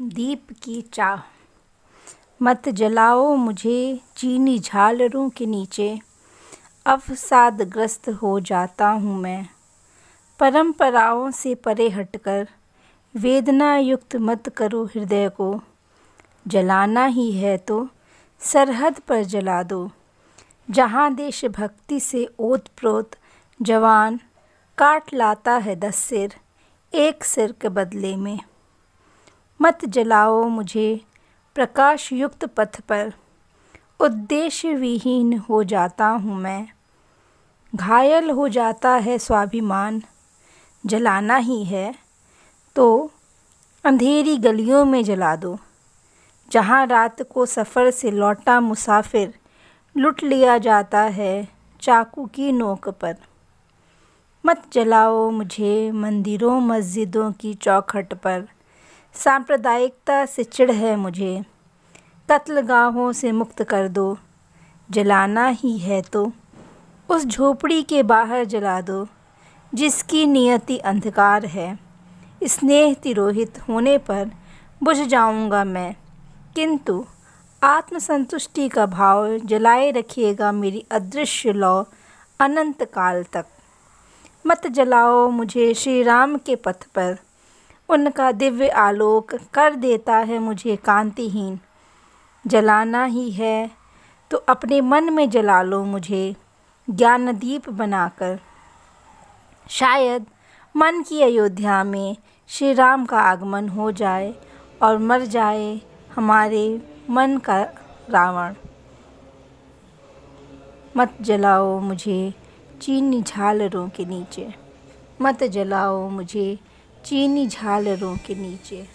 दीप की चाह मत जलाओ मुझे चीनी झालरों के नीचे अवसादग्रस्त हो जाता हूँ मैं परंपराओं से परे हटकर वेदना युक्त मत करो हृदय को जलाना ही है तो सरहद पर जला दो जहाँ देशभक्ति से ओत प्रोत जवान काट लाता है दस सिर एक सिर के बदले में मत जलाओ मुझे प्रकाश युक्त पथ पर उद्देश्य विहीन हो जाता हूँ मैं घायल हो जाता है स्वाभिमान जलाना ही है तो अंधेरी गलियों में जला दो जहाँ रात को सफ़र से लौटा मुसाफिर लुट लिया जाता है चाकू की नोक पर मत जलाओ मुझे मंदिरों मस्जिदों की चौखट पर सांप्रदायिकता से चिढ़ है मुझे कत्ल गाहों से मुक्त कर दो जलाना ही है तो उस झोपड़ी के बाहर जला दो जिसकी नियति अंधकार है स्नेह तिरोहित होने पर बुझ जाऊंगा मैं किंतु आत्मसंतुष्टि का भाव जलाए रखिएगा मेरी अदृश्य लौ अनंत काल तक मत जलाओ मुझे श्री राम के पथ पर उनका दिव्य आलोक कर देता है मुझे कांतिहीन जलाना ही है तो अपने मन में जला लो मुझे ज्ञानदीप बनाकर शायद मन की अयोध्या में श्री राम का आगमन हो जाए और मर जाए हमारे मन का रावण मत जलाओ मुझे चीनी झालरों के नीचे मत जलाओ मुझे चीनी झालरों के नीचे